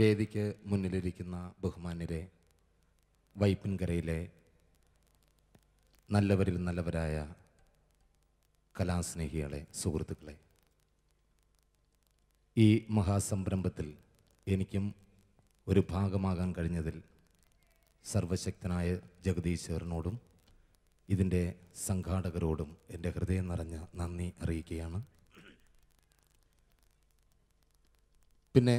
വേദിക്ക് മുന്നിലിരിക്കുന്ന ബഹുമാന്യരെ വൈപ്പിൻകരയിലെ നല്ലവരിൽ നല്ലവരായ കലാസ്നേഹികളെ സുഹൃത്തുക്കളെ ഈ മഹാസംരംഭത്തിൽ എനിക്കും ഒരു ഭാഗമാകാൻ കഴിഞ്ഞതിൽ സർവശക്തനായ ജഗദീശ്വരനോടും ഇതിൻ്റെ സംഘാടകരോടും എൻ്റെ ഹൃദയം നിറഞ്ഞ നന്ദി അറിയിക്കുകയാണ് പിന്നെ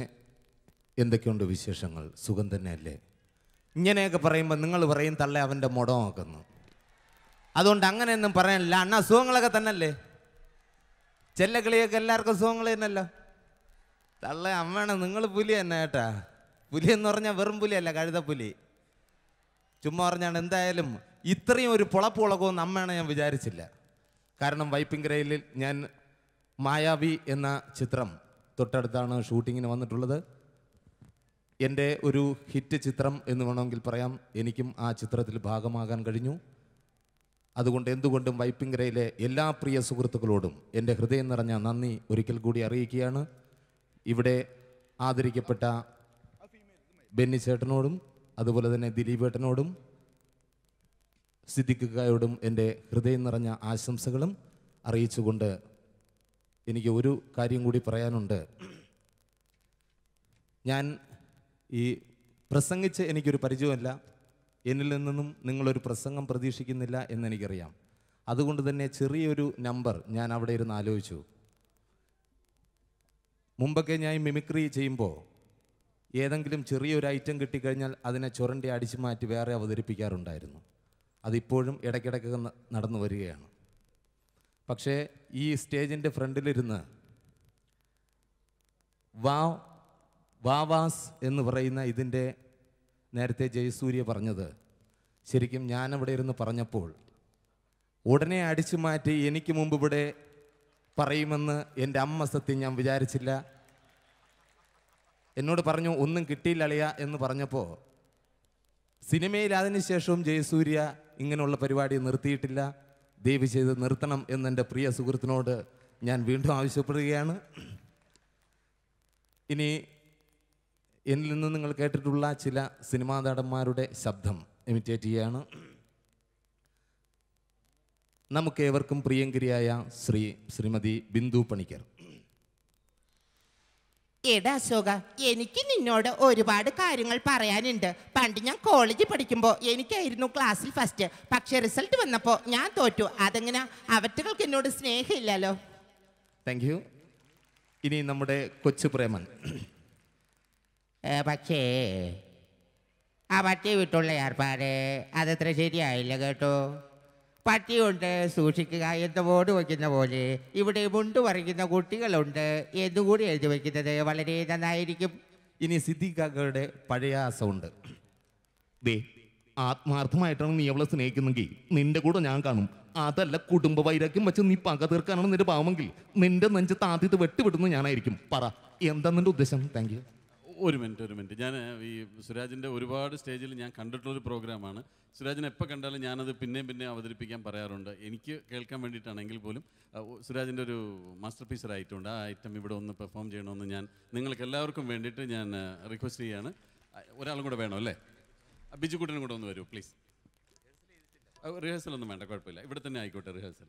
എന്തൊക്കെയുണ്ട് വിശേഷങ്ങൾ സുഖം തന്നെയല്ലേ ഇങ്ങനെയൊക്കെ പറയുമ്പോൾ നിങ്ങൾ പറയും തള്ളെ അവൻ്റെ മുടമാക്കുന്നു അതുകൊണ്ട് അങ്ങനെയൊന്നും പറയാനില്ല അണ്ണ അസുഖങ്ങളൊക്കെ തന്നെയല്ലേ ചെല്ല കിളിയൊക്കെ എല്ലാവർക്കും അസുഖങ്ങൾ തന്നെയല്ലോ തള്ളെ അമ്മയാണ് നിങ്ങൾ പുലി തന്നെ കേട്ടാ പുലി എന്ന് പറഞ്ഞാൽ വെറും പുലിയല്ല കഴുതപ്പുലി ചുമ്മാ പറഞ്ഞാണ് എന്തായാലും ഇത്രയും ഒരു പുളപ്പ് ഉളകുമെന്ന് അമ്മയാണ് ഞാൻ വിചാരിച്ചില്ല കാരണം വൈപ്പിംഗ് വൈപ്പിങ്കരയിൽ ഞാൻ മായാവി എന്ന ചിത്രം തൊട്ടടുത്താണ് ഷൂട്ടിങ്ങിന് വന്നിട്ടുള്ളത് എൻ്റെ ഒരു ഹിറ്റ് ചിത്രം എന്ന് വേണമെങ്കിൽ പറയാം എനിക്കും ആ ചിത്രത്തിൽ ഭാഗമാകാൻ കഴിഞ്ഞു അതുകൊണ്ട് എന്തുകൊണ്ടും വൈപ്പിങ്കരയിലെ എല്ലാ പ്രിയ സുഹൃത്തുക്കളോടും എൻ്റെ ഹൃദയം നിറഞ്ഞ നന്ദി ഒരിക്കൽ കൂടി അറിയിക്കുകയാണ് ഇവിടെ ആദരിക്കപ്പെട്ട ബെന്നി ചേട്ടനോടും അതുപോലെ തന്നെ ദിലീപേട്ടനോടും സിദ്ദിഖായോടും എൻ്റെ ഹൃദയം നിറഞ്ഞ ആശംസകളും അറിയിച്ചുകൊണ്ട് എനിക്ക് ഒരു കാര്യം കൂടി പറയാനുണ്ട് ഞാൻ ഈ പ്രസംഗിച്ച് എനിക്കൊരു പരിചയമല്ല എന്നിൽ നിന്നും നിങ്ങളൊരു പ്രസംഗം പ്രതീക്ഷിക്കുന്നില്ല എന്നെനിക്കറിയാം അതുകൊണ്ട് തന്നെ ചെറിയൊരു നമ്പർ ഞാൻ അവിടെ ഇരുന്ന് ആലോചിച്ചു മുമ്പൊക്കെ ഞാൻ മിമിക്രി ചെയ്യുമ്പോൾ ഏതെങ്കിലും ചെറിയൊരു ഐറ്റം കിട്ടിക്കഴിഞ്ഞാൽ അതിനെ ചുരണ്ടി അടിച്ചു മാറ്റി വേറെ അവതരിപ്പിക്കാറുണ്ടായിരുന്നു അതിപ്പോഴും ഇടയ്ക്കിടയ്ക്ക് നടന്നു വരികയാണ് പക്ഷേ ഈ സ്റ്റേജിൻ്റെ ഫ്രണ്ടിലിരുന്ന് വാവ് വാവാസ് എന്ന് പറയുന്ന ഇതിൻ്റെ നേരത്തെ ജയസൂര്യ പറഞ്ഞത് ശരിക്കും ഞാനവിടെ ഇരുന്ന് പറഞ്ഞപ്പോൾ ഉടനെ അടിച്ചു മാറ്റി എനിക്ക് മുമ്പ് ഇവിടെ പറയുമെന്ന് എൻ്റെ അമ്മ സത്യം ഞാൻ വിചാരിച്ചില്ല എന്നോട് പറഞ്ഞു ഒന്നും കിട്ടിയില്ലളിയ എന്ന് പറഞ്ഞപ്പോൾ സിനിമയിൽ അതിനുശേഷവും ജയസൂര്യ ഇങ്ങനെയുള്ള പരിപാടി നിർത്തിയിട്ടില്ല ദയവ് ചെയ്ത് നിർത്തണം എന്നെൻ്റെ പ്രിയ സുഹൃത്തിനോട് ഞാൻ വീണ്ടും ആവശ്യപ്പെടുകയാണ് ഇനി എന്നിൽ നിന്ന് നിങ്ങൾ കേട്ടിട്ടുള്ള ചില സിനിമാ നടന്മാരുടെ ശബ്ദം ഇമിറ്റേറ്റ് ചെയ്യാണ് നമുക്കേവർക്കും പ്രിയങ്കരിയായ ശ്രീ ശ്രീമതി ബിന്ദു പണിക്കർ എടാ അശോക എനിക്ക് നിന്നോട് ഒരുപാട് കാര്യങ്ങൾ പറയാനുണ്ട് പണ്ട് ഞാൻ കോളേജിൽ പഠിക്കുമ്പോൾ എനിക്കായിരുന്നു ക്ലാസ്സിൽ ഫസ്റ്റ് പക്ഷെ റിസൾട്ട് വന്നപ്പോൾ ഞാൻ തോറ്റു അതെങ്ങനെ അവറ്റകൾക്ക് എന്നോട് സ്നേഹമില്ലല്ലോ താങ്ക് യു ഇനി നമ്മുടെ കൊച്ചു പ്രേമൻ പക്ഷേ ആ പട്ടി വിട്ടുള്ള ഏർപ്പാട് അതത്ര ശരിയായില്ല കേട്ടോ പട്ടിയുണ്ട് സൂക്ഷിക്കുക എന്ന് ബോർഡ് വയ്ക്കുന്ന പോലെ ഇവിടെ മുണ്ട് പറിക്കുന്ന കുട്ടികളുണ്ട് എന്നുകൂടി എഴുതി വയ്ക്കുന്നത് വളരെ നന്നായിരിക്കും ഇനി സിദ്ധിക്കാക്കളുടെ പഴയ ആസമുണ്ട് ദേ ആത്മാർത്ഥമായിട്ടാണ് നീ അവളെ സ്നേഹിക്കുന്നെങ്കിൽ നിന്റെ കൂടെ ഞാൻ കാണും അതല്ല കുടുംബ വൈരാഗ്യം വെച്ച് നീ പക തീർക്കാനാണ് നിന്റെ പാവമെങ്കിൽ നിന്റെ നെഞ്ചത്ത് ആദ്യത്തെ വെട്ടുവിടുന്ന ഞാനായിരിക്കും പറ എന്താ നിന്റെ ഉദ്ദേശം താങ്ക് ഒരു മിനിറ്റ് ഒരു മിനിറ്റ് ഞാൻ ഈ സുരാജിൻ്റെ ഒരുപാട് സ്റ്റേജിൽ ഞാൻ കണ്ടിട്ടുള്ളൊരു പ്രോഗ്രാമാണ് സുരാജിനെ എപ്പോൾ കണ്ടാലും ഞാനത് പിന്നെയും പിന്നെ അവതരിപ്പിക്കാൻ പറയാറുണ്ട് എനിക്ക് കേൾക്കാൻ വേണ്ടിയിട്ടാണെങ്കിൽ പോലും സുരാജിൻ്റെ ഒരു മാസ്റ്റർ പീസർ ആയിട്ടുണ്ട് ആ ഐറ്റം ഇവിടെ ഒന്ന് പെർഫോം ചെയ്യണമെന്ന് ഞാൻ നിങ്ങൾക്ക് എല്ലാവർക്കും വേണ്ടിയിട്ട് ഞാൻ റിക്വസ്റ്റ് ചെയ്യാണ് ഒരാളും കൂടെ വേണം അല്ലേ ബിജുക്കുട്ടനും കൂടെ ഒന്ന് വരൂ പ്ലീസ് റിഹേഴ്സൽ ഒന്നും വേണ്ട കുഴപ്പമില്ല ഇവിടെ തന്നെ ആയിക്കോട്ടെ റിഹേഴ്സൽ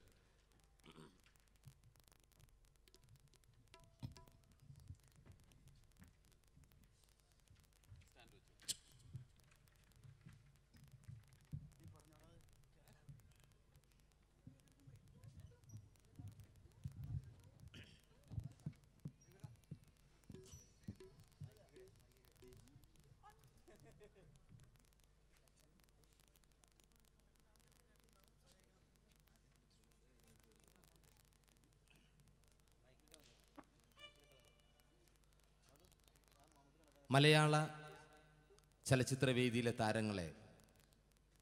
മലയാള ചലച്ചിത്രവേദിയിലെ താരങ്ങളെ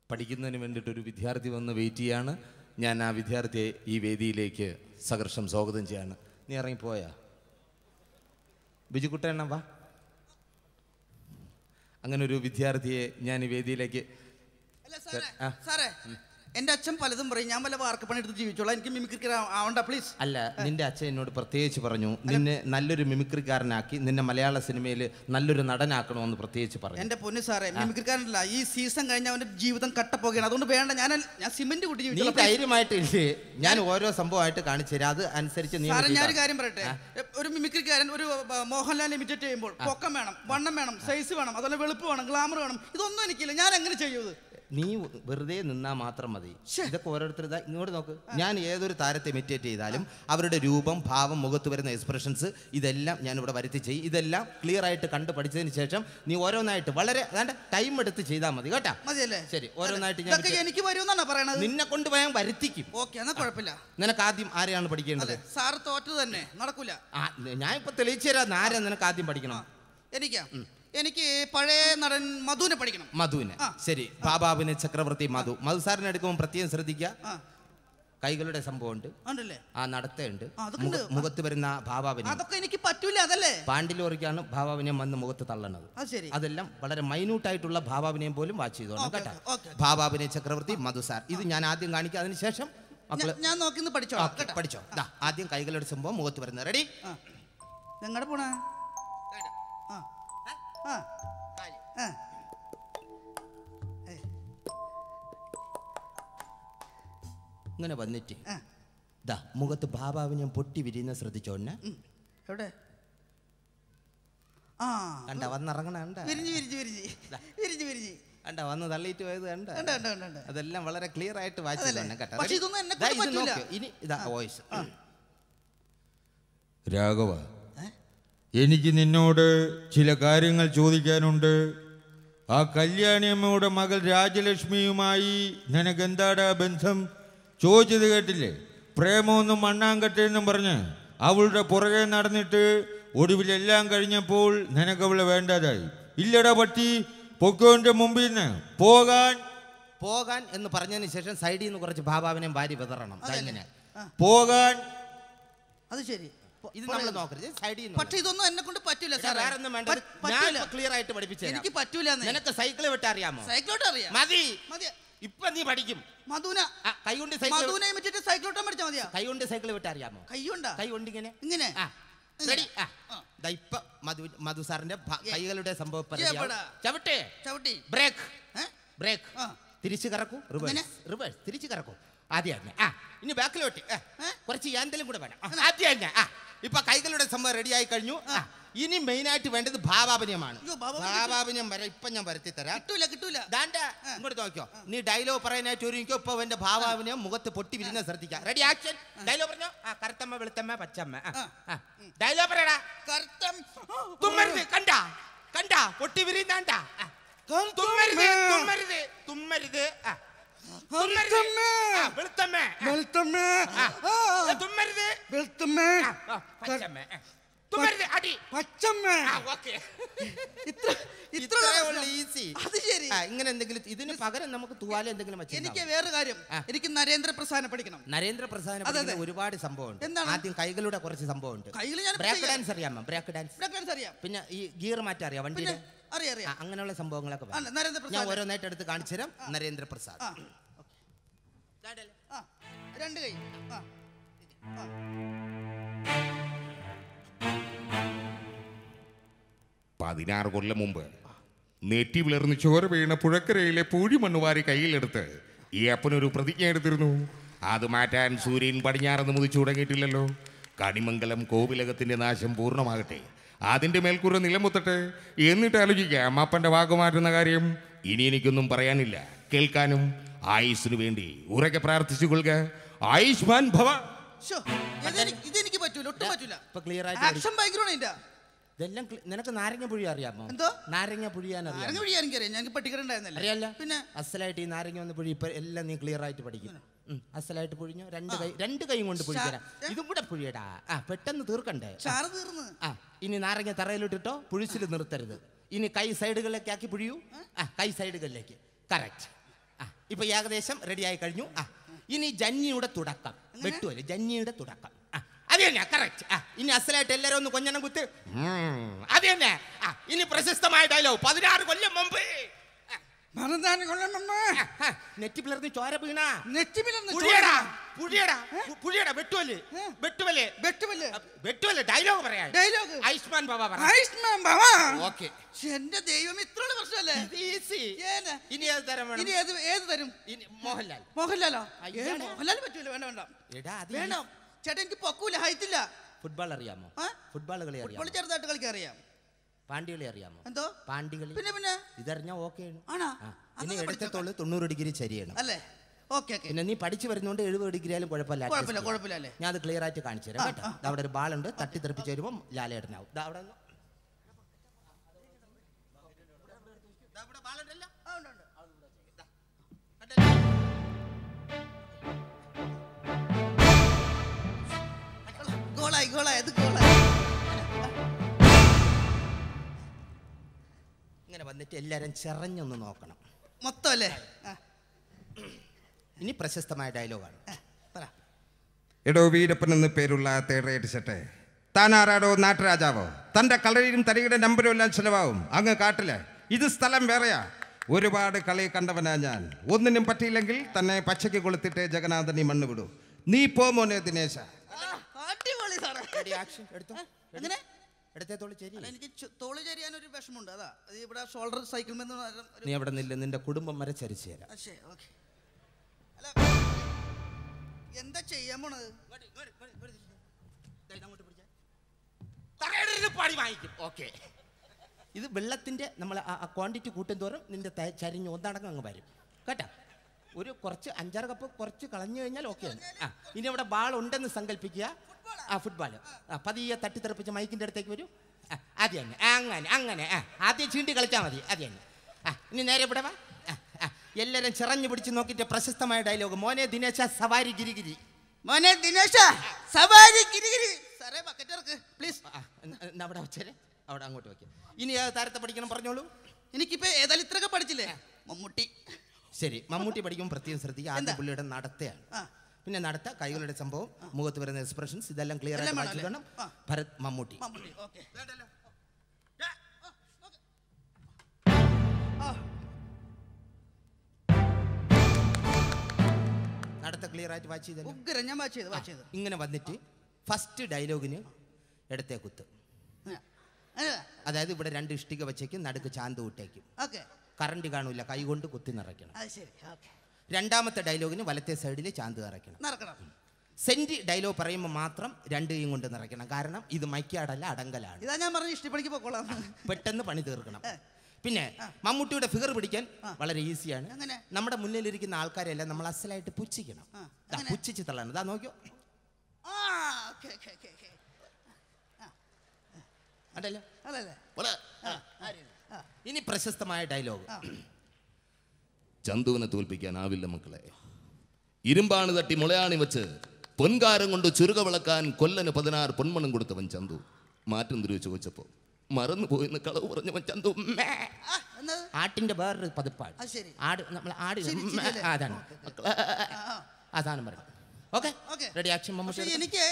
പഠിക്കുന്നതിന് വേണ്ടിയിട്ടൊരു വിദ്യാർത്ഥി വന്ന് വെയിറ്റ് ചെയ്യാണ് ഞാൻ ആ വിദ്യാർത്ഥിയെ ഈ വേദിയിലേക്ക് സഹർഷം സ്വാഗതം ചെയ്യാണ് നീ ഇറങ്ങിപ്പോയാ ബിജുക്കുട്ടേണ്ണ വാ അങ്ങനെ ഒരു വിദ്യാർത്ഥിയെ ഞാൻ ഈ വേദിയിലേക്ക് സാറേ എന്റെ അച്ഛൻ പലതും പറയും ഞാൻ വല്ല വാർക്കപ്പണി എടുത്ത് ജീവിച്ചോളാം എനിക്ക് മിമിക്രിക്കർ ആവണ്ട പ്ലീസ് അല്ല നിന്റെ അച്ഛൻ എന്നോട് പ്രത്യേകിച്ച് പറഞ്ഞു നിന്നെ നല്ലൊരു മിമിക്രിക്കാരനാക്കി നിന്നെ മലയാള സിനിമയിൽ നല്ലൊരു നടനാക്കണമെന്ന് പ്രത്യേകിച്ച് പറഞ്ഞു എന്റെ പൊന്നു സാറേ മിമിക്രിക്കാരനല്ല ഈ സീസൺ കഴിഞ്ഞ അവന്റെ ജീവിതം കട്ടപ്പോകുകയാണ് അതുകൊണ്ട് വേണ്ട ഞാൻ ഞാൻ സിമന്റ് കൂട്ടി ജീവിച്ചു ധൈര്യമായിട്ടില്ലേ ഞാൻ ഓരോ സംഭവമായിട്ട് കാണിച്ചു തരാം അത് അനുസരിച്ച് നീ ഞാൻ ഒരു കാര്യം പറയട്ടെ ഒരു മിമിക്രിക്കാരൻ ഒരു മോഹൻലാൽ ഇമിറ്റേറ്റ് ചെയ്യുമ്പോൾ പൊക്കം വേണം വണ്ണം വേണം സൈസ് വേണം അതുപോലെ വെളുപ്പ് വേണം ഗ്ലാമർ വേണം ഇതൊന്നും എനിക്കില്ല ഞാൻ എങ്ങനെ ചെയ്യൂത് നീ വെറുതെ നിന്നാ മാത്രം മതി ഇതൊക്കെ ഓരോരുത്തർ ഇങ്ങോട്ട് നോക്ക് ഞാൻ ഏതൊരു താരത്തെ ഇമിറ്റേറ്റ് ചെയ്താലും അവരുടെ രൂപം ഭാവം മുഖത്ത് വരുന്ന എക്സ്പ്രഷൻസ് ഇതെല്ലാം ഞാൻ ഇവിടെ വരുത്തി ചെയ്യും ഇതെല്ലാം ക്ലിയർ ആയിട്ട് കണ്ട് പഠിച്ചതിന് ശേഷം നീ ഓരോന്നായിട്ട് വളരെ അതാണ്ട് ടൈം എടുത്ത് ചെയ്താൽ മതി കേട്ടാ ശരി ഓരോന്നായിട്ട് ഞാൻ എനിക്ക് വരുമെന്നാണ് നിന്നെ കൊണ്ട് പോയാൽ വരുത്തിക്കും ഓക്കെ എന്നാ കുഴപ്പമില്ല നിനക്ക് ആദ്യം ആരെയാണ് പഠിക്കേണ്ടത് സാർ തോറ്റത് തന്നെ നടക്കൂല ഞാൻ ഇപ്പൊ തെളിയിച്ചു തരാം ആരാ നിനക്ക് ആദ്യം പഠിക്കണം എനിക്കാ എനിക്ക് പഴയ നടൻ മധുവിനെ പഠിക്കണം മധുവിനെ ശരി ബാബാവിന് ചക്രവർത്തി മധു മധു സാറിനെ എടുക്കുമ്പോൾ പ്രത്യേകം ശ്രദ്ധിക്കുക കൈകളുടെ സംഭവം ഉണ്ട് ആ നടത്തുണ്ട് മുഖത്ത് വരുന്ന ഭാവാവിനെ അതൊക്കെ എനിക്ക് പറ്റൂല അതല്ലേ പാണ്ഡിലോറിക്കാണ് ഭാവാവിനെ വന്ന് മുഖത്ത് തള്ളണത് അതെല്ലാം വളരെ മൈന്യൂട്ടായിട്ടുള്ള ഭാവാവിനെയും പോലും വാച്ച് ചെയ്തോണം കേട്ടോ ഭാവാവിനെ ചക്രവർത്തി മധു സാർ ഇത് ഞാൻ ആദ്യം കാണിക്കാം അതിനുശേഷം മക്കള് ഞാൻ നോക്കി പഠിച്ചോ പഠിച്ചോ ആദ്യം കൈകളുടെ സംഭവം മുഖത്ത് വരുന്നത് റെഡി എങ്ങടെ പോണേ ആ ആ ഇങ്ങനെ വന്നിട്ട് ദാ മുഖത്ത് ബാബാവ് ഞാൻ പൊട്ടി വിരിയുന്ന ശ്രദ്ധിച്ചോണ്ണ എവിടെ ആ കണ്ട വന്നിറങ്ങണ കണ്ട വന്ന് തള്ളിയിട്ട് പോയത് കണ്ട അതെല്ലാം വളരെ ക്ലിയർ ആയിട്ട് വായിച്ചു ഇനി ഇതാ വോയിസ് എനിക്ക് നിന്നോട് ചില കാര്യങ്ങൾ ചോദിക്കാനുണ്ട് ആ കല്യാണിയമ്മയുടെ മകൾ രാജലക്ഷ്മിയുമായി നിനക്കെന്താടാ ബന്ധം ചോദിച്ചത് കേട്ടില്ലേ പ്രേമമൊന്നും മണ്ണാങ്കട്ടെന്നും പറഞ്ഞ് അവളുടെ പുറകെ നടന്നിട്ട് ഒടുവിലെല്ലാം കഴിഞ്ഞപ്പോൾ നിനക്കവളെ വേണ്ടതായി ഇല്ലടാ പട്ടി പൊക്കോന്റെ മുമ്പിൽ നിന്ന് പോകാൻ പോകാൻ എന്ന് പറഞ്ഞതിന് ശേഷം സൈഡിൽ നിന്ന് കുറച്ച് ബാബാവിനെയും ഭാര്യ വിതറണം പോകാൻ അത് ശരി ഇത് നമ്മൾ നോക്കരുത് സൈഡിൽ പക്ഷെ ഇതൊന്നും എന്നെ കൊണ്ട് പറ്റൂല സാർ വേറെ വേണ്ട ഞാൻ ക്ലിയർ ആയിട്ട് പഠിപ്പിച്ചു എനിക്ക് പറ്റൂല നിനക്ക് സൈക്കിൾ വിട്ട് അറിയാമോ സൈക്കിളോട്ട് അറിയാം മതി മതി ഇപ്പൊ നീ പഠിക്കും മധുന കൈകൊണ്ട് മധുനയെ വെച്ചിട്ട് സൈക്കിളോട്ടം പഠിച്ചാൽ മതിയാ കൈകൊണ്ട് സൈക്കിൾ വിട്ട് അറിയാമോ കൈകൊണ്ട് കൈകൊണ്ട് ഇങ്ങനെ ഇങ്ങനെ റെഡി ഇപ്പൊ മധു മധു സാറിന്റെ കൈകളുടെ സംഭവം ചവിട്ടെ ചവിട്ടി ബ്രേക്ക് ബ്രേക്ക് തിരിച്ചു കറക്കൂ റിവേഴ്സ് റിവേഴ്സ് തിരിച്ചു കറക്കൂ ആദ്യം ആ ഇനി ബാക്കിലോട്ട് കുറച്ച് യാന്തലും കൂടെ വേണം ആദ്യം ആ ഇപ്പൊ കൈകളുടെ സംഭവം റെഡിയായി കഴിഞ്ഞു ഇനി മെയിൻ ആയിട്ട് വേണ്ടത് ഭാവാഭിനയമാണ് ഭാവാഭിനയം വരെ ഇപ്പൊ ഞാൻ വരുത്തി തരാം കിട്ടൂല കിട്ടൂല ദാണ്ട ഇങ്ങോട്ട് നോക്കിയോ നീ ഡയലോഗ് പറയാനായിട്ട് ഒരുങ്ങിക്കോ ഇപ്പൊ എന്റെ ഭാവാഭിനയം മുഖത്ത് പൊട്ടി വിരുന്ന ശ്രദ്ധിക്കാം റെഡി ആക്ഷൻ ഡയലോഗ് പറഞ്ഞോ ആ കറുത്തമ്മ വെളുത്തമ്മ പച്ചമ്മ ഡയലോഗ് പറയടാ കറുത്തം തുമ്മരുത് കണ്ടാ കണ്ടാ പൊട്ടി വിരിഞ്ഞാണ്ടാ തുമ്മരുത് തുമ്മരുത് തുമ്മരുത് ആ ഇങ്ങനെ എന്തെങ്കിലും ഇതിന് പകരം നമുക്ക് തൂവാല എന്തെങ്കിലും എനിക്ക് വേറെ കാര്യം എനിക്ക് നരേന്ദ്ര പഠിക്കണം നരേന്ദ്ര പ്രസാദം ഒരുപാട് സംഭവമുണ്ട് എന്താണ് ആദ്യം കൈകളുടെ കുറച്ച് സംഭവമുണ്ട് ബ്രേക്ക് ഡാൻസ് അറിയാം ബ്രേക്ക് ഡാൻസ് ബ്രേക്ക് ഡാൻസ് അറിയാം പിന്നെ ഈ ഗിയർ മാറ്റം അറിയാം വണ്ടിയുടെ അങ്ങനെയുള്ള സംഭവങ്ങളൊക്കെ അല്ല, നരേന്ദ്രപ്രസാദ്. ഞാൻ എടുത്ത് കാണിച്ചു തരാം നരേന്ദ്രപ്രസാദ് രണ്ട് കൈ പതിനാറ് കൊല്ലം മുമ്പ് നെറ്റി വിളർന്ന് ചോര വീണ പുഴക്കരയിലെ പൂഴി മണ്ണുവാരി കയ്യിലെടുത്ത് ഈ അപ്പനൊരു പ്രതിജ്ഞ എടുത്തിരുന്നു അത് മാറ്റാൻ സൂര്യൻ പടിഞ്ഞാറെന്ന് മുതിച്ചു തുടങ്ങിയിട്ടില്ലല്ലോ കണിമംഗലം കോവിലകത്തിന്റെ നാശം പൂർണ്ണമാകട്ടെ അതിൻ്റെ മേൽക്കൂര നിലമുത്തട്ടെ എന്നിട്ട് ആലോചിക്കുക അമ്മാപ്പൻ്റെ മാറ്റുന്ന കാര്യം ഇനി എനിക്കൊന്നും പറയാനില്ല കേൾക്കാനും ആയുസിനു വേണ്ടി ഉറക്കെ പ്രാർത്ഥിച്ചു കൊള്ളുക ആയുഷ്മാൻ ഭവ ഇതെനിക്ക് പറ്റൂല ഒട്ടും ക്ലിയർ ആയിട്ട് ആക്ഷൻ ഇതെല്ലാം നിനക്ക് നാരങ്ങ പുഴി അറിയാമോ എന്തോ നാരങ്ങ പുഴിയാനറിയാം അറിയാം നാരങ്ങ അറിയാം പിന്നെ അസലായിട്ട് ഈ നാരങ്ങ വന്ന പുഴി ഇപ്പൊ എല്ലാം നീ ക്ലിയർ ആയിട്ട് പഠിക്കും അസലായിട്ട് പുഴിഞ്ഞു രണ്ട് കൈ രണ്ട് കൈയും കൊണ്ട് പൊഴിക്കരാം ഇതും കൂടെ പുഴിയടാ ആ പെട്ടെന്ന് തീർക്കണ്ടേ ആ ഇനി നാരങ്ങ തറയിലിട്ടിട്ടോ പുഴിച്ചിൽ നിർത്തരുത് ഇനി കൈ സൈഡുകളിലേക്ക് ആക്കി പുഴിയൂ ആ കൈ സൈഡുകളിലേക്ക് കറക്റ്റ് ആ ഇപ്പൊ ഏകദേശം റെഡിയായി കഴിഞ്ഞു ആ ഇനി ജന്യയുടെ തുടക്കം വെട്ടുമല്ലോ ജന്യയുടെ തുടക്കം അത് തന്നെ കറക്റ്റ് ആ ഇനി അസലായിട്ട് എല്ലാരും ഒന്ന് കൊഞ്ഞണം കുത്ത് അത് തന്നെ ആ ഇനി പ്രശസ്തമായ ഡയലോഗ് പതിനാറ് കൊല്ലം മുമ്പ് മറന്നാൻ പിളർന്ന് ചോര വീണാ നെറ്റി പിളർന്ന് പുഴിയടാ പുഴിയടാ പുഴിയടാ വെട്ടുവല് വെട്ടുവല് വെട്ടുവല് വെട്ടുവല് ഡയലോഗ് പറയാ ഡയലോഗ് ആയുഷ്മാൻ ബാബ പറ ആയുഷ്മാൻ ബാബ ഓക്കേ എന്റെ ദൈവം ഇത്രയുള്ള പ്രശ്നമല്ലേ ഈസി ഇനി ഏത് തരം വേണം ഇനി ഏത് ഏത് തരും മോഹൻലാൽ മോഹൻലാലോ മോഹൻലാൽ പറ്റൂല വേണ്ട വേണ്ട എടാ അത് വേണം ചേട്ടാ എനിക്ക് പൊക്കൂല ഹൈറ്റില്ല ഫുട്ബോൾ അറിയാമോ ഫുട്ബോൾ കളി അറിയാം ചെറുതായിട്ട് കളിക്കാൻ അറിയാം പാണ്ടികളി അറിയാമോ എന്തോ പാണ്ടികളി പിന്നെ പിന്നെ ഇതറിഞ്ഞാ ഓക്കെ ആണ് ഇനി തൊണ്ണൂറ് ഡിഗ്രി ശരിയാണ് അല്ലേ പിന്നെ നീ പഠിച്ചു വരുന്നോണ്ട് എഴുപത് ഡിഗ്രി ആയാലും കുഴപ്പമില്ല ഞാൻ അത് ക്ലിയർ ആയിട്ട് കാണിച്ചു തരാം കേട്ടോ അവിടെ ഒരു ബാളുണ്ട് തട്ടി തെറിപ്പിച്ച് വരുമ്പോൾ ലാലേട്ടനാവും അവിടെ ഗോളായി ഗോളായി അത് ഗോളായി ഇങ്ങനെ വന്നിട്ട് എല്ലാവരും ചെറഞ്ഞൊന്ന് നോക്കണം മൊത്തമല്ലേ ഇനി പ്രശസ്തമായ ഡയലോഗാണ് എടോ വീരപ്പൻ എന്ന് പേരുള്ള തേടയടിച്ചട്ടെ റേറ്റ് താൻ ആരാടോ നാട്ടുരാജാവോ തൻ്റെ കളരിയും തടിയുടെ നമ്പരും എല്ലാം ചിലവാകും അങ്ങ് കാട്ടില്ല ഇത് സ്ഥലം വേറെയാ ഒരുപാട് കളി കണ്ടവനാ ഞാൻ ഒന്നിനും പറ്റിയില്ലെങ്കിൽ തന്നെ പച്ചയ്ക്ക് കൊളുത്തിട്ട് ജഗന്നാഥനി മണ്ണ് വിടൂ നീ പോ മോനെ ദിനേശ അടിപൊളി സാറേ എടുത്തു എങ്ങനെ എനിക്ക് ഒരു അതാ ഇവിടെ ഷോൾഡർ സൈക്കിൾ നീ അവിടെ നില്ല നിന്റെ കുടുംബം വരെ ചരിച്ചു തരാം എന്താ ചെയ്യാൻ പോണത് ഇങ്ങോട്ട്, ഇങ്ങോട്ട്, ഇങ്ങോട്ട്, ഇങ്ങോട്ട് ഇത് വെള്ളത്തിന്റെ നമ്മൾ ക്വാണ്ടിറ്റി കൂട്ടും തോറും നിന്റെ ചരിഞ്ഞ് ഒന്നടങ്ങ് അങ്ങ് വരും കേട്ടാ ഒരു കുറച്ച് അഞ്ചാറ് കപ്പ് കുറച്ച് കളഞ്ഞു കഴിഞ്ഞാൽ ഓക്കെ ആണ് ആ ഇനി അവിടെ ബാൾ ഉണ്ടെന്ന് സങ്കല്പിക്കുക ആ ഫുട്ബോൾ പതിയെ തട്ടിത്തെറിപ്പിച്ച് മൈക്കിൻ്റെ അടുത്തേക്ക് വരൂ അത് തന്നെ അങ്ങനെ അങ്ങനെ ആ ആദ്യം ചീണ്ടി കളിച്ചാൽ മതി അത് തന്നെ ആ ഇനി നേരെ ഇവിടെ വാ എല്ലാവരും ചിറഞ്ഞു പിടിച്ച് നോക്കിയിട്ട് പ്രശസ്തമായ ഡയലോഗ് മോനെ ദിനേശ സവാരി ഗിരിഗിരി മോനെ ദിനേശ സവാരി ഗിരിഗിരി സാറേ ബക്കറ്റർക്ക് പ്ലീസ് അവിടെ വെച്ചേരെ അവിടെ അങ്ങോട്ട് വയ്ക്കുക ഇനി താരത്തെ പഠിക്കണം പറഞ്ഞോളൂ എനിക്കിപ്പോ ഏതായാലും ഇത്രയൊക്കെ പഠിച്ചില്ലേ മമ്മൂട്ടി ശരി മമ്മൂട്ടി പഠിക്കുമ്പോൾ പ്രത്യേകം ശ്രദ്ധിക്കുക ആദ്യം പുള്ളിയുടെ നടത്തയാണ് പിന്നെ നടത്ത കൈകളുടെ സംഭവം മുഖത്ത് വരുന്ന എക്സ്പ്രഷൻസ് ഇതെല്ലാം ക്ലിയർ ആയിട്ട് ഭരത് മമ്മൂട്ടി നടത്ത ക്ലിയർ ആയിട്ട് വാച്ച് ചെയ്ത് ഉഗ്രം ഞാൻ വാച്ച് വാച്ച് ഇങ്ങനെ വന്നിട്ട് ഫസ്റ്റ് ഡയലോഗിന് ഇടത്തെ കുത്ത് അതായത് ഇവിടെ രണ്ട് ഇഷ്ടിക വെച്ചേക്കും നടുക്ക് ചാന്ത് വിട്ടേക്കും കറണ്ട് കാണൂല കൈ കൊണ്ട് കുത്തി നിറയ്ക്കണം അത് ശരി ഓക്കെ രണ്ടാമത്തെ ഡയലോഗിന് വലത്തെ സൈഡിൽ ചാന്ത് നിറയ്ക്കണം സെന്റ് ഡയലോഗ് പറയുമ്പോൾ മാത്രം രണ്ട് കൊണ്ട് നിറയ്ക്കണം കാരണം ഇത് മൈക്കാടല്ല അടങ്കലാണ് ഇതാ ഞാൻ പറഞ്ഞു ഇഷ്ടപ്പെടിക്ക് പോക്കോളാം പെട്ടെന്ന് പണി തീർക്കണം പിന്നെ മമ്മൂട്ടിയുടെ ഫിഗർ പിടിക്കാൻ വളരെ ഈസിയാണ് നമ്മുടെ മുന്നിലിരിക്കുന്ന ആൾക്കാരെല്ലാം നമ്മൾ അസലായിട്ട് പുച്ഛിക്കണം പുച്ഛിച്ച് തള്ളണം ഇതാ നോക്കിയോ ഇനി പ്രശസ്തമായ ഡയലോഗ് ചന്തുവിനെ തോൽപ്പിക്കാനാവില്ല മക്കളെ ഇരുമ്പാണ് തട്ടി മുളയാണി വെച്ച് പൊൻകാരം കൊണ്ട് ചുരുക വിളക്കാൻ കൊല്ലന് പതിനാറ് പൊന്മണം കൊടുത്തവൻ ചന്തു മാറ്റം തിരിവ് ചോദിച്ചപ്പോൾ മറന്നു പോയിന്ന് കളവ് പറഞ്ഞവൻ ചന്തു ആട്ടിന്റെ വേറൊരു പതിപ്പാട് ആട് നമ്മൾ ആട് അതാണ് അതാണ് പറയുന്നത് റെഡി ആക്ഷൻ എനിക്ക്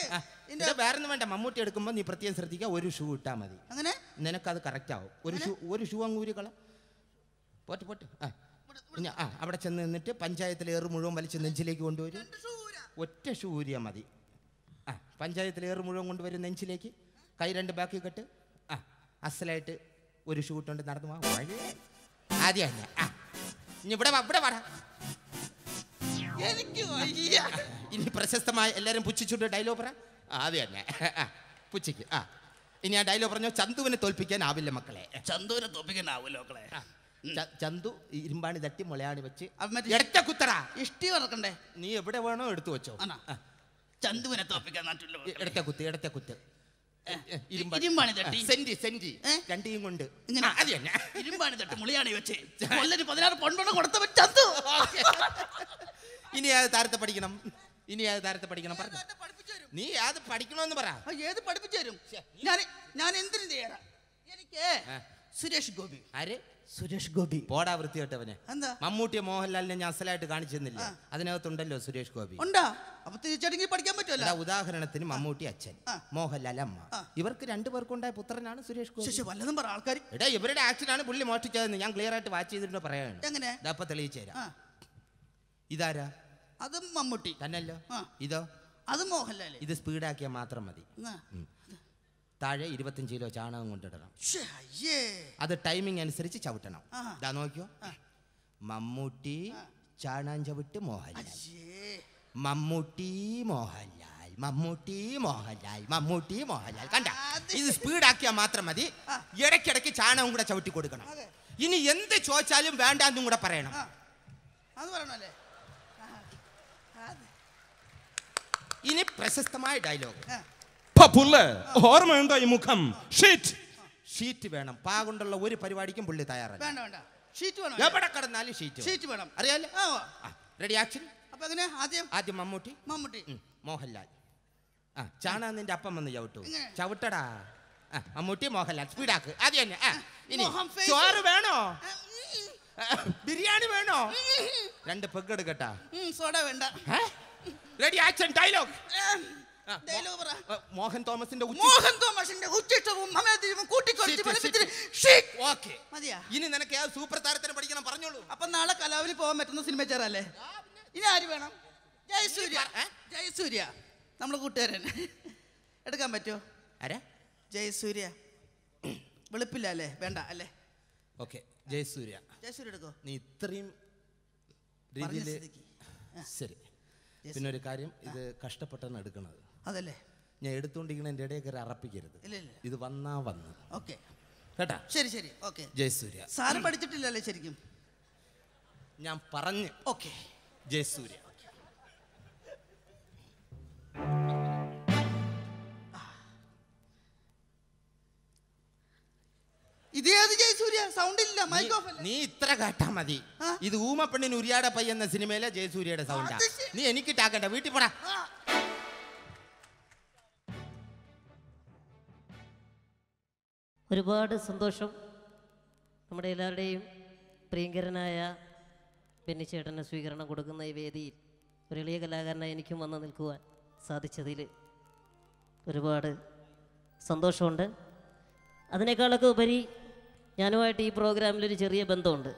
വേറൊന്നും വേണ്ട മമ്മൂട്ടി എടുക്കുമ്പോൾ നീ പ്രത്യേകം ശ്രദ്ധിക്കുക ഒരു ഷൂ ഇട്ടാ മതി അങ്ങനെ നിനക്കത് കറക്റ്റ് ആവും ഒരു ഷൂ ഒരു ഷൂ അങ്ങൂരി കളം പോട്ട് പോട്ട് ആ ആ അവിടെ ചെന്ന് നിന്നിട്ട് പഞ്ചായത്തിലെ ഏറ് മുഴുവൻ വലിച്ച് നെഞ്ചിലേക്ക് കൊണ്ടുവരും ഒറ്റ ശൂര്യ മതി ആ പഞ്ചായത്തിലെ ഏറ് മുഴുവൻ കൊണ്ടുവരും നെഞ്ചിലേക്ക് കൈ രണ്ട് ബാക്കി കെട്ട് ആ അസലായിട്ട് ഒരു ഷൂട്ടുണ്ട് നടന്നു പോവാ വഴി ആദ്യം ആ ഇനി ഇവിടെ ഇവിടെ വരാം ഇനി പ്രശസ്തമായ എല്ലാവരും പുച്ഛിച്ചുണ്ട് ഡയലോഗ് പറ ആദ്യം തന്നെ പുച്ഛിക്ക് ആ ഇനി ആ ഡയലോഗ് പറഞ്ഞോ ചന്തുവിനെ ആവില്ല മക്കളെ ചന്തുവിനെ ആവില്ല മക്കളെ ചന്തു ഇരുമ്പാണി തട്ടി മുളയാണി വെച്ച് ഇഷ്ടി വറക്കണ്ടേ നീ എവിടെ വേണോ എടുത്തു വെച്ചോ ചന്തുവിനെ ഇടത്തെ കുത്ത് ഇടത്തെ കുത്ത് രണ്ടിയും കൊണ്ട് കൊടുത്ത ചന്തു ഇനി അത് താരത്തെ പഠിക്കണം ഇനി അത് താരത്തെ പഠിക്കണം പറഞ്ഞു നീ അത് പഠിക്കണമെന്ന് പറ ഏത് പഠിപ്പിച്ചു തരും ഞാൻ ഞാൻ എന്തിനു തയ്യാറാ എനിക്ക് സുരേഷ് ഗോപി ആര് സുരേഷ് ഗോപി പോടാ വൃത്തിയോട്ടവനെ എന്താ മമ്മൂട്ടിയെ മോഹൻലാലിനെ ഞാൻ അസലായിട്ട് കാണിച്ചെന്നില്ല അതിനകത്തുണ്ടല്ലോ സുരേഷ് ഗോപി ഉണ്ടോ അപ്പൊ തിരിച്ചടങ്ങി പഠിക്കാൻ പറ്റുമല്ലോ ഉദാഹരണത്തിന് മമ്മൂട്ടി അച്ഛൻ മോഹൻലാൽ അമ്മ ഇവർക്ക് രണ്ടുപേർക്കുണ്ടായ പുത്രനാണ് സുരേഷ് ഗോപി വല്ലതും പറ ആൾക്കാർ എടാ ഇവരുടെ ആക്ഷനാണ് പുള്ളി മോഷ്ടിച്ചതെന്ന് ഞാൻ ക്ലിയർ ആയിട്ട് വാച്ച് ചെയ്തിട്ട് പറയാണ് എങ്ങനെ അപ്പൊ തെളിയിച്ചു തരാം ഇതാരാ അതും മമ്മൂട്ടി തന്നല്ലോ ഇതോ അത് മോഹൻലാൽ ഇത് സ്പീഡാക്കിയാൽ മാത്രം മതി താഴെ ഇരുപത്തഞ്ച് കിലോ ചാണകം കൊണ്ടിടണം അത് ടൈമിംഗ് അനുസരിച്ച് ചവിട്ടണം ഇതാ നോക്കിയോ മമ്മൂട്ടി ചാണകം ചവിട്ട് മോഹൻലാൽ മമ്മൂട്ടി മോഹൻലാൽ മമ്മൂട്ടി മോഹൻലാൽ മമ്മൂട്ടി മോഹൻലാൽ കണ്ട ഇത് സ്പീഡാക്കിയാൽ മാത്രം മതി ഇടയ്ക്കിടയ്ക്ക് ചാണകം കൂടെ ചവിട്ടി കൊടുക്കണം ഇനി എന്ത് ചോദിച്ചാലും വേണ്ടാന്നും കൂടെ പറയണം ഇനി പ്രശസ്തമായ ഡയലോഗ് കറുപ്പ പുല്ല് ഓർമ്മയുണ്ടോ ഈ മുഖം ഷീറ്റ് ഷീറ്റ് വേണം പാ ഒരു പരിപാടിക്കും പുള്ളി തയ്യാറല്ല വേണ്ട വേണ്ട ഷീറ്റ് വേണം എവിടെ കടന്നാലും ഷീറ്റ് ഷീറ്റ് വേണം അറിയാലോ റെഡി ആക്ഷൻ അപ്പൊ അങ്ങനെ ആദ്യം ആദ്യം മമ്മൂട്ടി മമ്മൂട്ടി മോഹൻലാൽ ആ ചാണാ നിന്റെ അപ്പം വന്ന് ചവിട്ടു ചവിട്ടടാ മമ്മൂട്ടി മോഹൻലാൽ സ്പീഡാക്ക് ആദ്യം തന്നെ ഇനി ചോറ് വേണോ ബിരിയാണി വേണോ രണ്ട് പെഗ് എടുക്കട്ടാ സോഡ വേണ്ട റെഡി ആക്ഷൻ ഡയലോഗ് മോഹൻ തോമസിന്റെ മോഹൻ തോമസിന്റെ ഉച്ചിഷ്ടവും മമേതിയും കൂട്ടിക്കൊളിച്ച് പഠിപ്പിച്ചിട്ട് ഓക്കെ മതിയാ ഇനി നിനക്ക് ആ സൂപ്പർ താരത്തിന് പഠിക്കണം പറഞ്ഞോളൂ അപ്പൊ നാളെ കലാവിൽ പോകാൻ പറ്റുന്ന സിനിമ ചേരല്ലേ ഇനി ആര് വേണം ജയസൂര്യ ജയസൂര്യ നമ്മൾ കൂട്ടുകാരൻ എടുക്കാൻ പറ്റുമോ ആരാ ജയസൂര്യ വെളുപ്പില്ല അല്ലേ വേണ്ട അല്ലേ ഓക്കെ ജയസൂര്യ ജയസൂര്യ എടുക്കോ നീ ഇത്രയും രീതിയിൽ ശരി പിന്നെ ഒരു കാര്യം ഇത് കഷ്ടപ്പെട്ടാണ് എടുക്കണത് അതല്ലേ ഞാൻ എടുത്തുകൊണ്ടിരിക്കണ എൻ്റെ ഇടയിൽ കയറി അറപ്പിക്കരുത് ഇല്ല ഇല്ല ഇത് വന്നാ വന്ന് ഓക്കെ കേട്ടാ ശരി ശരി ഓക്കെ ജയസൂര്യ സാറ് പഠിച്ചിട്ടില്ലല്ലേ ശരിക്കും ഞാൻ പറഞ്ഞ് ഓക്കെ ജയസൂര്യ ജയസൂര്യ സൗണ്ട് ഇല്ല മൈക്ക് നീ ഇത്ര കേട്ടാ മതി ഇത് ഊമപ്പെണ്ണിന് ഉരിയാടെ പയ്യെന്ന എന്ന സിനിമയിലെ ജയസൂര്യയുടെ സൗണ്ടാ നീ എനിക്കിട്ടാക്കണ്ട വീട്ടിൽ പോടാ ഒരുപാട് സന്തോഷം നമ്മുടെ എല്ലാവരുടെയും പ്രിയങ്കരനായ ബെന്നിച്ചേട്ടന് സ്വീകരണം കൊടുക്കുന്ന ഈ വേദിയിൽ ഒരു എളിയ കലാകാരനായി എനിക്കും വന്ന് നിൽക്കുവാൻ സാധിച്ചതിൽ ഒരുപാട് സന്തോഷമുണ്ട് അതിനേക്കാളൊക്കെ ഉപരി ഞാനുമായിട്ട് ഈ പ്രോഗ്രാമിലൊരു ചെറിയ ബന്ധമുണ്ട്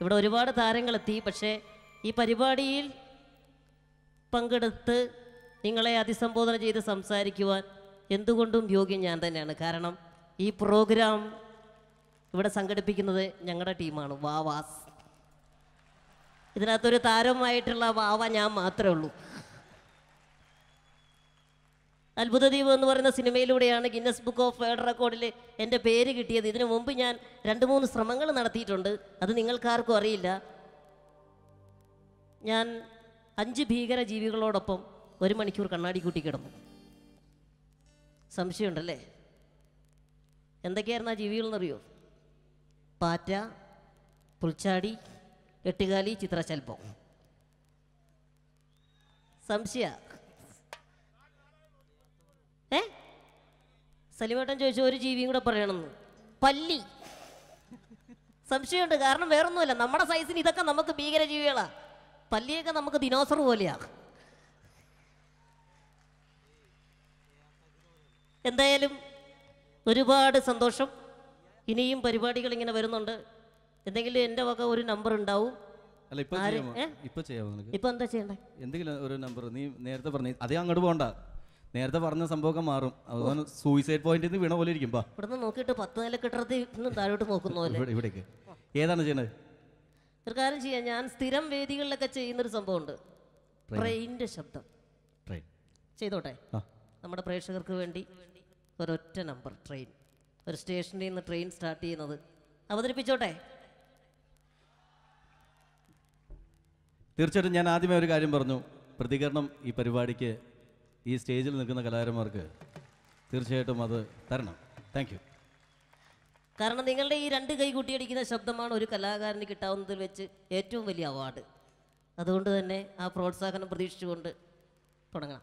ഇവിടെ ഒരുപാട് താരങ്ങളെത്തി പക്ഷേ ഈ പരിപാടിയിൽ പങ്കെടുത്ത് നിങ്ങളെ അതിസംബോധന ചെയ്ത് സംസാരിക്കുവാൻ എന്തുകൊണ്ടും യോഗ്യം ഞാൻ തന്നെയാണ് കാരണം ഈ പ്രോഗ്രാം ഇവിടെ സംഘടിപ്പിക്കുന്നത് ഞങ്ങളുടെ ടീമാണ് വാവാസ് ഇതിനകത്തൊരു താരമായിട്ടുള്ള വാവ ഞാൻ മാത്രമേ ഉള്ളൂ അത്ഭുതദ്വീപ് എന്ന് പറയുന്ന സിനിമയിലൂടെയാണ് ഗിന്നസ് ബുക്ക് ഓഫ് വേൾഡ് റെക്കോർഡിൽ എൻ്റെ പേര് കിട്ടിയത് ഇതിനു മുമ്പ് ഞാൻ രണ്ട് മൂന്ന് ശ്രമങ്ങൾ നടത്തിയിട്ടുണ്ട് അത് നിങ്ങൾക്കാർക്കും അറിയില്ല ഞാൻ അഞ്ച് ഭീകര ജീവികളോടൊപ്പം ഒരു മണിക്കൂർ കണ്ണാടി കൂട്ടി കിടന്നു സംശയമുണ്ടല്ലേ എന്തൊക്കെയായിരുന്നു ആ ജീവികളെന്നറിയോ പാറ്റ പുൽച്ചാടി എട്ടുകാലി ചിത്രശൽപ്പം സംശയ ഏ സലിമേട്ടൻ ചോദിച്ചു ഒരു ജീവിയും കൂടെ പറയണമെന്ന് പല്ലി സംശയമുണ്ട് കാരണം വേറൊന്നുമല്ല നമ്മുടെ സൈസിന് ഇതൊക്കെ നമുക്ക് ഭീകര ജീവികളാ പല്ലിയൊക്കെ നമുക്ക് ദിനോസർ പോലെയാ എന്തായാലും ഒരുപാട് സന്തോഷം ഇനിയും പരിപാടികൾ ഇങ്ങനെ വരുന്നുണ്ട് എന്തെങ്കിലും എന്റെ വക ഒരു നമ്പർ ഉണ്ടാവും എന്താ എന്തെങ്കിലും ഒരു നമ്പർ നീ നേരത്തെ പറഞ്ഞു അതേ അങ്ങോട്ട് നേരത്തെ മാറും പോയിന്റിൽ നിന്ന് വീണ പോലെ ഇരിക്കും നോക്കിയിട്ട് ഏതാണ് ഞാൻ സ്ഥിരം വേദികളിലൊക്കെ ചെയ്യുന്നൊരു സംഭവമുണ്ട് ട്രെയിനിന്റെ ശബ്ദം ചെയ്തോട്ടെ നമ്മുടെ പ്രേക്ഷകർക്ക് വേണ്ടി ഒരൊറ്റ നമ്പർ ട്രെയിൻ ഒരു സ്റ്റേഷനിൽ നിന്ന് ട്രെയിൻ സ്റ്റാർട്ട് ചെയ്യുന്നത് അവതരിപ്പിച്ചോട്ടെ തീർച്ചയായിട്ടും ഞാൻ ആദ്യമേ ഒരു കാര്യം പറഞ്ഞു പ്രതികരണം ഈ പരിപാടിക്ക് ഈ സ്റ്റേജിൽ നിൽക്കുന്ന കലാകാരന്മാർക്ക് തീർച്ചയായിട്ടും അത് തരണം താങ്ക് കാരണം നിങ്ങളുടെ ഈ രണ്ട് കൈ കൂട്ടിയടിക്കുന്ന ശബ്ദമാണ് ഒരു കലാകാരന് കിട്ടാവുന്നതിൽ വെച്ച് ഏറ്റവും വലിയ അവാർഡ് അതുകൊണ്ട് തന്നെ ആ പ്രോത്സാഹനം പ്രതീക്ഷിച്ചുകൊണ്ട് തുടങ്ങണം